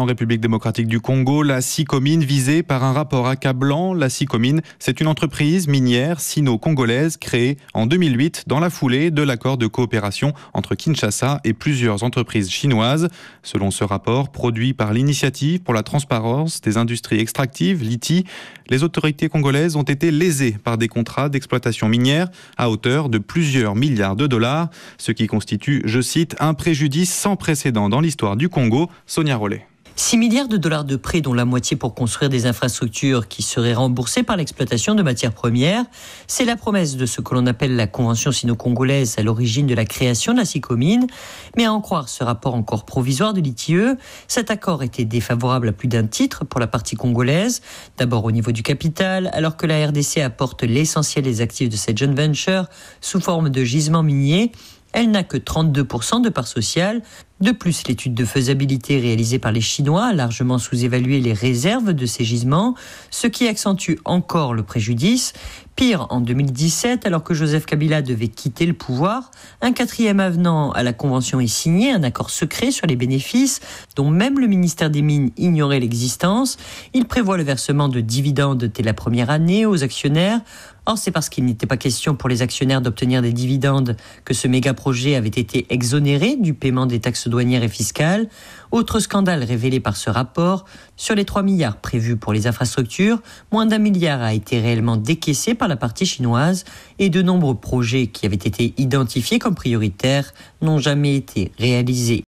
en République démocratique du Congo, la SICOMINE visée par un rapport accablant. La SICOMINE, c'est une entreprise minière sino-congolaise créée en 2008 dans la foulée de l'accord de coopération entre Kinshasa et plusieurs entreprises chinoises. Selon ce rapport, produit par l'initiative pour la transparence des industries extractives, l'ITI, les autorités congolaises ont été lésées par des contrats d'exploitation minière à hauteur de plusieurs milliards de dollars, ce qui constitue, je cite, un préjudice sans précédent dans l'histoire du Congo. Sonia Rollet. 6 milliards de dollars de prêts, dont la moitié pour construire des infrastructures qui seraient remboursées par l'exploitation de matières premières. C'est la promesse de ce que l'on appelle la Convention sino-congolaise à l'origine de la création de la SICOMINE. Mais à en croire ce rapport encore provisoire de l'ITIE, cet accord était défavorable à plus d'un titre pour la partie congolaise. D'abord au niveau du capital, alors que la RDC apporte l'essentiel des actifs de cette jeune venture sous forme de gisements miniers, elle n'a que 32% de part sociale. De plus, l'étude de faisabilité réalisée par les Chinois a largement sous-évalué les réserves de ces gisements, ce qui accentue encore le préjudice. Pire, en 2017, alors que Joseph Kabila devait quitter le pouvoir, un quatrième avenant à la Convention est signé, un accord secret sur les bénéfices, dont même le ministère des Mines ignorait l'existence. Il prévoit le versement de dividendes dès la première année aux actionnaires, Or, c'est parce qu'il n'était pas question pour les actionnaires d'obtenir des dividendes que ce méga projet avait été exonéré du paiement des taxes douanière et fiscale. Autre scandale révélé par ce rapport, sur les 3 milliards prévus pour les infrastructures, moins d'un milliard a été réellement décaissé par la partie chinoise et de nombreux projets qui avaient été identifiés comme prioritaires n'ont jamais été réalisés.